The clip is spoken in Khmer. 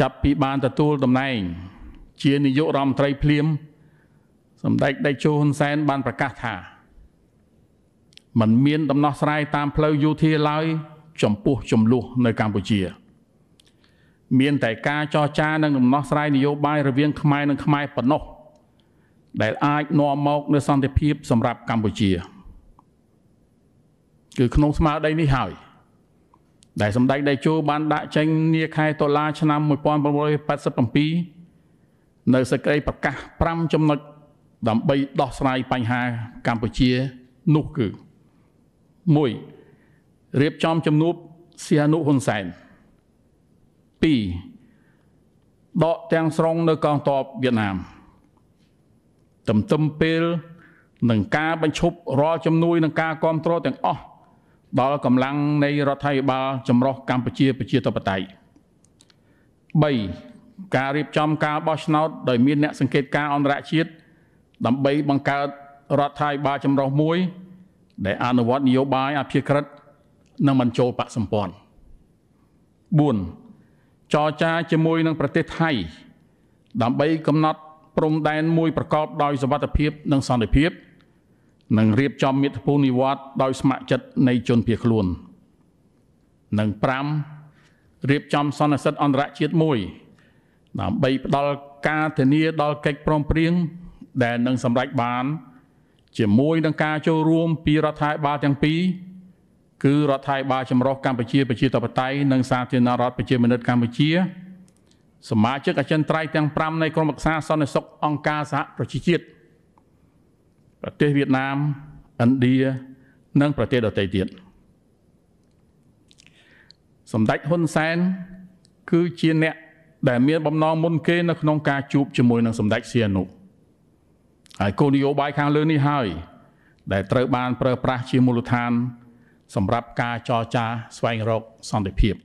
ចាប់ពីបានទទួលតំណែង ជានាយករដ្ឋមន្ត្រីភ្លាមសម្ដេចតេជោហ៊ុនសែនបានប្រកាសថាมันមានដំណោះស្រាយតាមផ្លូវយោធាឡើយចំពោះចំនួននៅកម្ពុជា មានតែការចរចានិងដំណោះស្រាយនយោបាយរវាងខ្មែរនិងខ្មែរប៉ុណ្ណោះដែលអាចនាំមកនូវសន្តិភាព សម្រាប់កម្ពុជា គឺក្នុងស្មារតីនេះហើយ។ដែលសម្ដេចតេជោបានដាក់ចេញនាខែតុលាឆ្នាំ1987នៅសេចក្តីប្រកាស5ចំណុចដើម្បីដោះស្រាយបញ្ហាកម្ពុជានោះគឺ1រៀបចំជំនួបសៀនុហ៊ុនសែន2ដកទាំងស្រុងនៅកងទ័ពវៀតណាមទន្ទឹមពេលនឹងការបញ្ឈប់រាល់ជំនួយនិងការគ្រប់គ្រងទាំងអស់ដល់កម្លាំងនៃរដ្ឋាភិបាលចម្រុះកម្ពុជាប្រជាធិបតេយ្យ3ការរៀបចំការបោះឆ្នោតដោយមានអ្នកសង្កេតការអន្តរជាតិដើម្បីបង្កើតរដ្ឋាភិបាលចម្រុះមួយ ដែលអនុវត្តនយោបាយអភិក្រិតនិងមិនចូលបកសម្ព័ន្ធ4ចរចាជាមួយនឹងប្រទេសថៃដើម្បីកំណត់ព្រំដែនមួយប្រកប ដោយសវត្ថិភាពនិងសន្តិភាព5និងរៀបចំមាតុភូមិនិវត្តដោយស្ម័គ្រចិត្តនៃជនភៀសខ្លួននិង5រៀបចំសន្និសិទអន្តរជាតិមួយដើម្បីផ្ដល់ការធានាដល់កិច្ចព្រមព្រៀងដែលនឹងសម្រេចបាន ជាមួយនឹងការចូលរួម ពីរដ្ឋាភិបាលទាំងពីរគឺរដ្ឋាភិបាលចម្រុះកម្ពុជាប្រជាធិបតេយ្យនិងសាធារណរដ្ឋប្រជាមានិតកម្ពុជាសមាជិកអចិន្ត្រៃយ៍ទាំង5នៃក្រុមប្រឹក្សាសន្តិសុខអង្គការសហប្រជាជាតិ។ប្រទេសវៀតណាមឥណ្ឌានិង ប្រទេសដទៃទៀតសម្ដេចហ៊ុនសែនគឺជាអ្នកដែលមានបំណងមុនគេ នៅក្នុងការជួបជាមួយនឹងសម្ដេចសៀនុហើយគោលនយោបាយខាងលើនេះហើយដែលត្រូវបានប្រើប្រាស់ជាមូលដ្ឋាន សម្រាប់ការចរចា ស្វែងរកសន្តិភាព។